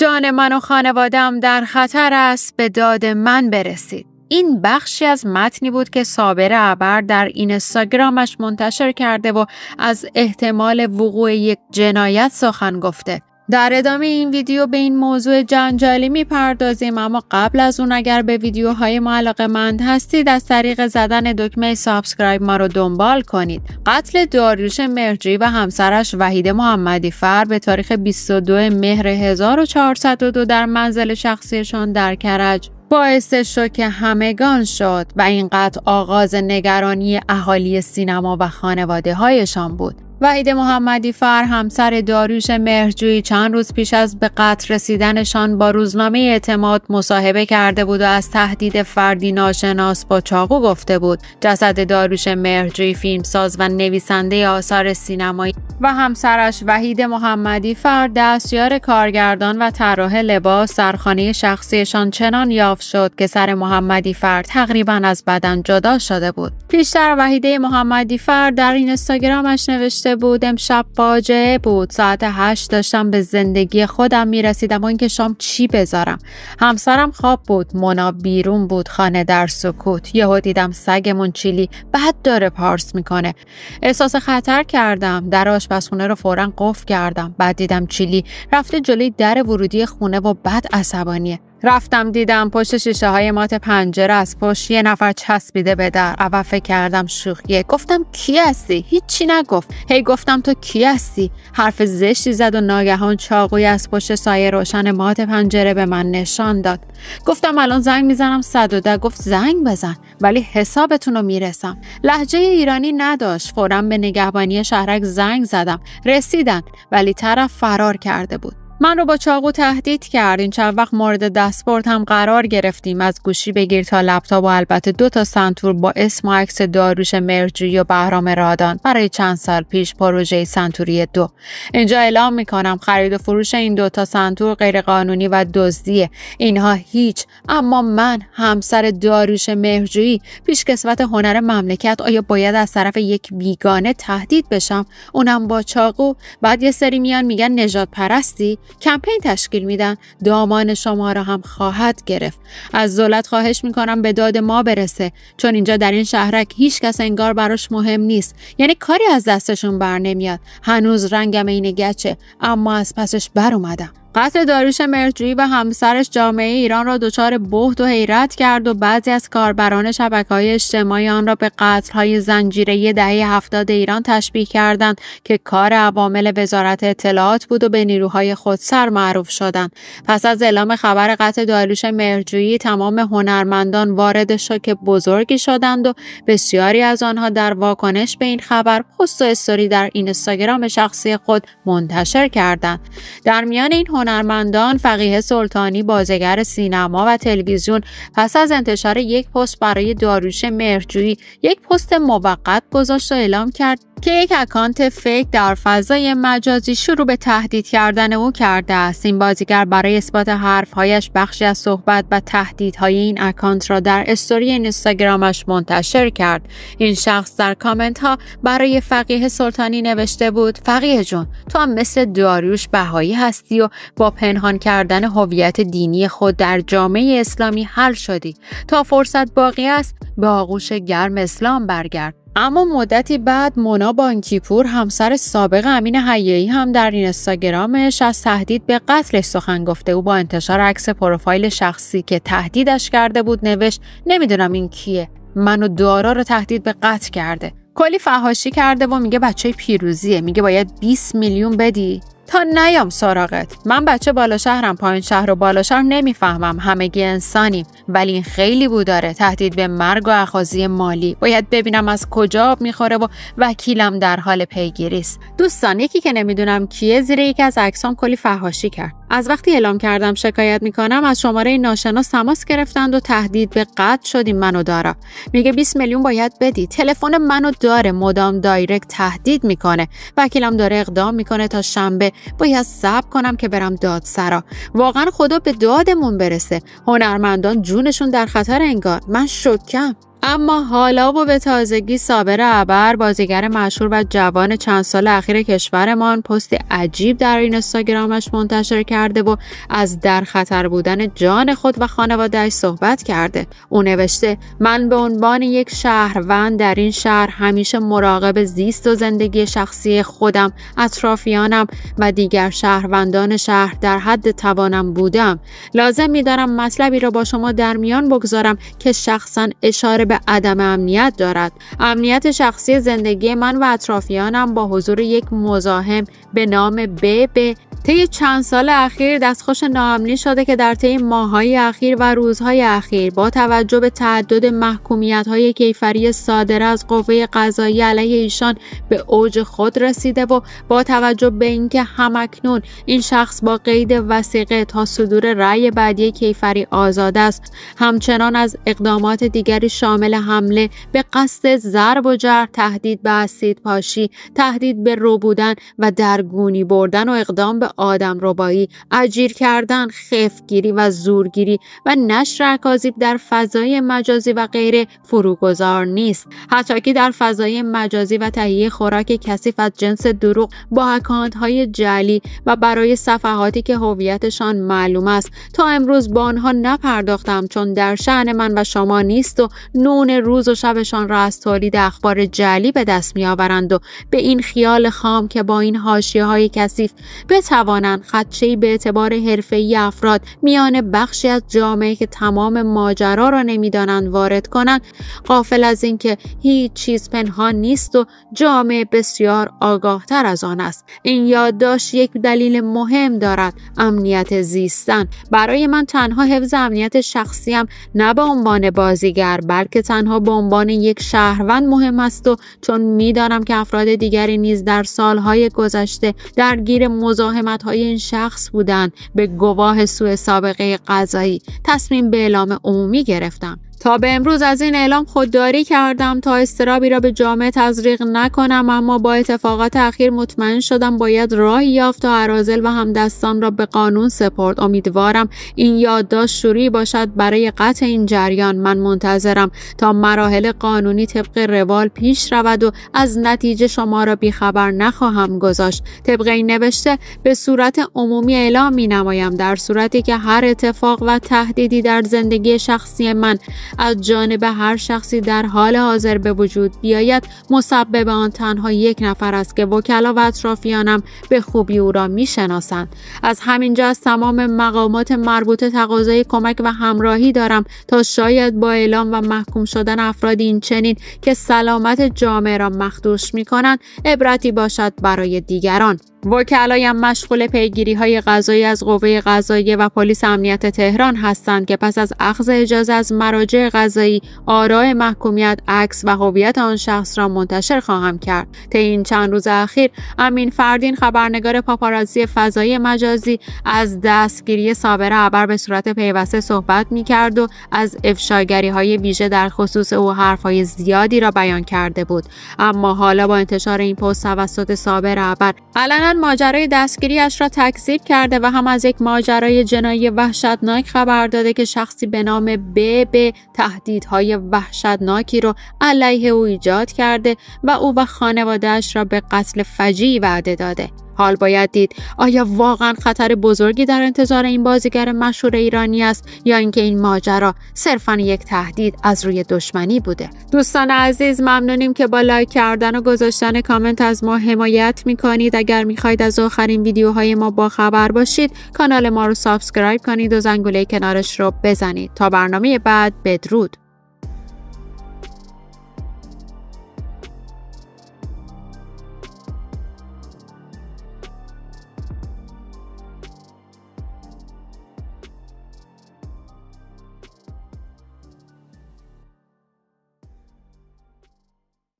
جان من و خانوادم در خطر است به داد من برسید. این بخشی از متنی بود که صابر ابر در اینستاگرامش منتشر کرده و از احتمال وقوع یک جنایت سخن گفته. در ادامه این ویدیو به این موضوع جنجالی میپردازیم اما قبل از اون اگر به ویدیوهای ما علاقه مند هستید از طریق زدن دکمه سابسکرایب ما رو دنبال کنید قتل داریوش مرجی و همسرش وحید محمدی فر به تاریخ 22 مهر 1402 در منزل شخصیشان در کرج باعث شوک همگان شد و این قتل آغاز نگرانی اهالی سینما و خانواده هایشان بود وحید محمدی فر همسر داریوش مهرجویی چند روز پیش از به قتل رسیدنشان با روزنامه اعتماد مصاحبه کرده بود و از تهدید فردی ناشناس با چاقو گفته بود جسد داریوش مهرجویی فیلمساز و نویسنده آثار سینمایی و همسرش وحید محمدی فر دستیار کارگردان و طراح لباس خانه شخصیشان چنان یافت شد که سر محمدی فر تقریبا از بدن جدا شده بود پیشتر وحیده محمدی فر در این نوشته بودم بود امشب فاجعه بود ساعت هشت داشتم به زندگی خودم میرسیدم اون اینکه شام چی بذارم همسرم خواب بود مونا بیرون بود خانه در سکوت یهو دیدم سگمون چیلی بعد داره پارس میکنه احساس خطر کردم در آشپزخونه رو فورا قفل کردم بعد دیدم چیلی رفته جلوی در ورودی خونه و بد عصبانیه رفتم دیدم پشت شیشه های مات پنجره از پشت یه نفر چسبیده به در اول فکر کردم شوخیه گفتم کی هستی هیچی نگفت هی گفتم تو کی هستی حرف زشتی زد و ناگهان چاقوی از پشت سایه روشن مات پنجره به من نشان داد گفتم الان زنگ میزنم 110 گفت زنگ بزن ولی حسابتون رو میرسم لحجه ایرانی نداشت فورا به نگهبانی شهرک زنگ زدم رسیدن ولی طرف فرار کرده بود من رو با چاقو تهدید کرد این چند وقت مورد دستبرد هم قرار گرفتیم از گوشی بگیر تا لپتاپ و البته دو تا سنتور با اسم و عکس داروش مرجویی و بهرام رادان برای چند سال پیش پروژه سنتوری دو اینجا اعلام میکنم خرید و فروش این دو تا سنتور غیرقانونی و دزدیه اینها هیچ اما من همسر داروش مرجویی پیش کسوت هنر مملکت آیا باید از طرف یک بیگانه تهدید بشم اونم با چاقو بعد یه سری میان میگن نجات پرستی کمپین تشکیل میدن دامان شما را هم خواهد گرفت از دولت خواهش میکنم به داد ما برسه چون اینجا در این شهرک هیچ کس انگار براش مهم نیست یعنی کاری از دستشون بر نمیاد هنوز رنگم این گچه اما از پسش بر اومدم قتل داریوش مرجویی و همسرش جامعه ایران را دچار بهد و حیرت کرد و بعضی از کاربران شبکه های اجتماعی آن را به قتل های زنجیره دهه هفتاد ایران تشبیه کردند که کار عوامل وزارت اطلاعات بود و به نیروهای خودسر معروف شدند پس از اعلام خبر قتل داریوش مرجویی تمام هنرمندان وارد شوک بزرگی شدند و بسیاری از آنها در واکنش به این خبر پست و استوری در اینستاگرام شخصی خود منتشر کردند در میان این هنرمندان فقیه سلطانی بازیگر سینما و تلویزیون پس از انتشار یک پست برای داروش مرجویی یک پست موقت گذاشت و اعلام کرد که یک اکانت فیک در فضای مجازی شروع به تهدید کردن او کرده است این بازیگر برای اثبات حرفهایش بخشی از صحبت و تهدیدهای این اکانت را در استوری اینستاگرامش منتشر کرد این شخص در کامنت ها برای فقیه سلطانی نوشته بود فقیه جون تو هم مثل داریوش بهایی هستی و با پنهان کردن هویت دینی خود در جامعه اسلامی حل شدی تا فرصت باقی است به آغوش گرم اسلام برگرد اما مدتی بعد مونا بانکیپور همسر سابق امین حیایی هم در این اینستاگرامش از تهدید به قتلش سخن گفته او با انتشار عکس پروفایل شخصی که تهدیدش کرده بود نوشت نمیدونم این کیه منو دارا رو تهدید به قتل کرده کلی فهاشی کرده و میگه بچه پیروزیه میگه باید 20 میلیون بدی تا نیام سراغت من بچه بالا شهرم پایین شهر و بالا شهر نمیفهمم همگی انسانیم ولی این خیلی بوداره تهدید به مرگ و اخاذی مالی باید ببینم از کجا آب میخوره و وکیلم در حال پیگیری است دوستان یکی که نمیدونم کیه زیر یکی از عکسام کلی فهاشی کرد از وقتی اعلام کردم شکایت میکنم از شماره ناشناس تماس گرفتند و تهدید به قطع شدیم منو دارا میگه 20 میلیون باید بدی تلفن منو داره مدام دایرکت تهدید میکنه وکیلم داره اقدام میکنه تا شنبه باید صبر کنم که برم دادسرا واقعا خدا به دادمون برسه هنرمندان جونشون در خطر انگار من شکم اما حالا و به تازگی صابر ابر بازیگر مشهور و جوان چند سال اخیر کشورمان پست عجیب در اینستاگرامش منتشر کرده و از در خطر بودن جان خود و خانوادهش صحبت کرده او نوشته من به عنوان یک شهروند در این شهر همیشه مراقب زیست و زندگی شخصی خودم اطرافیانم و دیگر شهروندان شهر در حد توانم بودم لازم میدارم مطلبی را با شما در میان بگذارم که شخصا اشاره به عدم امنیت دارد امنیت شخصی زندگی من و اطرافیانم با حضور یک مزاحم به نام ب به طی چند سال اخیر دستخوش ناامنی شده که در طی ماههای اخیر و روزهای اخیر با توجه به تعدد محکومیت های کیفری صادره از قوه قضایی علیه ایشان به اوج خود رسیده و با توجه به اینکه همکنون این شخص با قید وسیقه تا صدور رأی بعدی کیفری آزاد است همچنان از اقدامات دیگری شامل حمله به قصد ضرب و جر تهدید به اسید پاشی تهدید به روبودن و درگونی بردن و اقدام به آدم ربایی، اجیر کردن، خفگیری و زورگیری و نشر اکاذیب در فضای مجازی و غیره فروگذار نیست. حتی که در فضای مجازی و تهیه خوراک کثیف از جنس دروغ با اکانت های جعلی و برای صفحاتی که هویتشان معلوم است تا امروز با آنها نپرداختم چون در شعن من و شما نیست و نون روز و شبشان را از تولید اخبار جعلی به دست میآورند و به این خیال خام که با این حاشیه های کثیف به توانند خدشهای به اعتبار حرفه‌ای افراد میان بخشی از جامعه که تمام ماجرا را نمیدانند وارد کنند قافل از اینکه هیچ چیز پنهان نیست و جامعه بسیار آگاهتر از آن است این یادداشت یک دلیل مهم دارد امنیت زیستن برای من تنها حفظ امنیت شخصیم نه به عنوان بازیگر بلکه تنها به عنوان یک شهروند مهم است و چون میدانم که افراد دیگری نیز در سالهای گذشته درگیر مزاحم قسمت این شخص بودن به گواه سوء سابقه قضایی تصمیم به اعلام عمومی گرفتم تا به امروز از این اعلام خودداری کردم تا استرابی را به جامعه تزریق نکنم اما با اتفاقات اخیر مطمئن شدم باید راهی یافت تا عرازل و همدستان را به قانون سپرد امیدوارم این یادداشت شوری باشد برای قطع این جریان من منتظرم تا مراحل قانونی طبق روال پیش رود و از نتیجه شما را بیخبر نخواهم گذاشت طبق این نوشته به صورت عمومی اعلام می نمایم در صورتی که هر اتفاق و تهدیدی در زندگی شخصی من از جانب هر شخصی در حال حاضر به وجود بیاید مسبب آن تنها یک نفر است که وکلا و اطرافیانم به خوبی او را میشناسند از همینجا از تمام مقامات مربوطه تقاضای کمک و همراهی دارم تا شاید با اعلام و محکوم شدن افراد این چنین که سلامت جامعه را مخدوش می کنند عبرتی باشد برای دیگران وکلایم مشغول پیگیری های قضایی از قوه قضاییه و پلیس امنیت تهران هستند که پس از اخذ اجازه از مراجع قضایی آرای محکومیت عکس و هویت آن شخص را منتشر خواهم کرد طی این چند روز اخیر امین فردین خبرنگار پاپارازی فضای مجازی از دستگیری سابر عبر به صورت پیوسته صحبت می کرد و از افشاگری های ویژه در خصوص او حرف زیادی را بیان کرده بود اما حالا با انتشار این پست توسط سابر ابر ماجرای دستگیریش را تکذیب کرده و هم از یک ماجرای جنایی وحشتناک خبر داده که شخصی به نام ب به تهدیدهای وحشتناکی رو علیه او ایجاد کرده و او و خانوادهش را به قتل فجی وعده داده حال باید دید آیا واقعا خطر بزرگی در انتظار این بازیگر مشهور ایرانی است یا اینکه این ماجرا صرفا یک تهدید از روی دشمنی بوده دوستان عزیز ممنونیم که با لایک کردن و گذاشتن کامنت از ما حمایت میکنید اگر میخواهید از آخرین ویدیوهای ما با خبر باشید کانال ما رو سابسکرایب کنید و زنگوله کنارش رو بزنید تا برنامه بعد بدرود